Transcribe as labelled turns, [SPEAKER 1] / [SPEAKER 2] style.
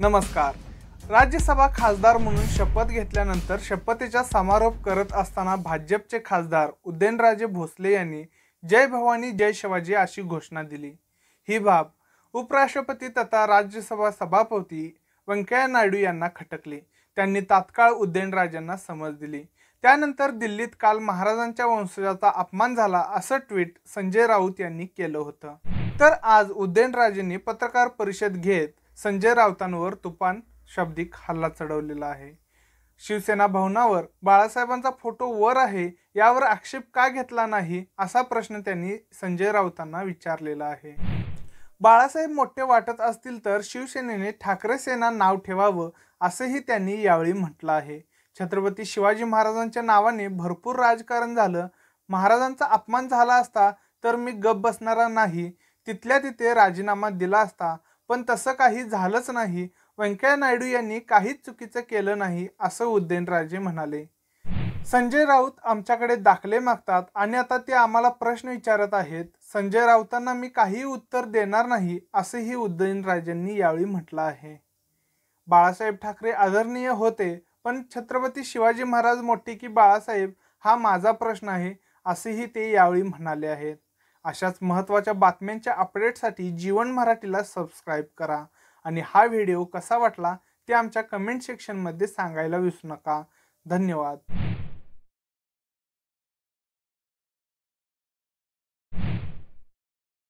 [SPEAKER 1] नमस्कार राज्यसभा खासदार म्हणून शपथ घेतल्यानंतर शपथेचा समारोप करत असताना भाजपचे खासदार उदयनराजे भोसले यांनी जय भवानी जय शिवाजी अशी घोषणा दिली ही बाब उपराष्ट्रपती तथा राज्यसभा सभापती व्यंकय्या नायडू यांना खटकले त्यांनी तात्काळ उदयनराजांना समज दिली त्यानंतर दिल्लीत काल महाराजांच्या वंशजाचा अपमान झाला असं ट्विट संजय राऊत यांनी केलं होतं तर आज उदयनराजेंनी पत्रकार परिषद घेत संजय राऊतांवर तुफान शब्दिक हल्ला चढवलेला आहे शिवसेना भवनावर बाळासाहेबांचा फोटो वर आहे यावर आक्षेप का घेतला नाही असा प्रश्न त्यांनी संजय राऊतांना विचारलेला आहे बाळासाहेब मोठे वाटत असतील तर शिवसेनेने ठाकरे सेना नाव ठेवावं असंही त्यांनी यावेळी म्हटलं आहे छत्रपती शिवाजी महाराजांच्या नावाने भरपूर राजकारण झालं महाराजांचा अपमान झाला असता तर मी गप बसणारा नाही तिथल्या तिथे राजीनामा दिला असता पण तसं काही झालंच नाही व्यंकय्या नायडू यांनी काहीच चुकीचं केलं नाही असं उदयनराजे म्हणाले संजय राऊत आमच्याकडे दाखले मागतात आणि आता ते आम्हाला प्रश्न विचारत आहेत संजय राऊतांना मी काही उत्तर देणार नाही असंही उदयनराजेंनी यावेळी म्हटलं आहे बाळासाहेब ठाकरे आदरणीय होते पण छत्रपती शिवाजी महाराज मोठे की बाळासाहेब हा माझा प्रश्न आहे असेही ते यावेळी म्हणाले आहेत अशाच महत्त्वाच्या बातम्यांच्या अपडेटसाठी जीवन मराठीला सबस्क्राईब करा आणि हा व्हिडिओ कसा वाटला ते आमच्या कमेंट सेक्शनमध्ये सांगायला विसरू नका धन्यवाद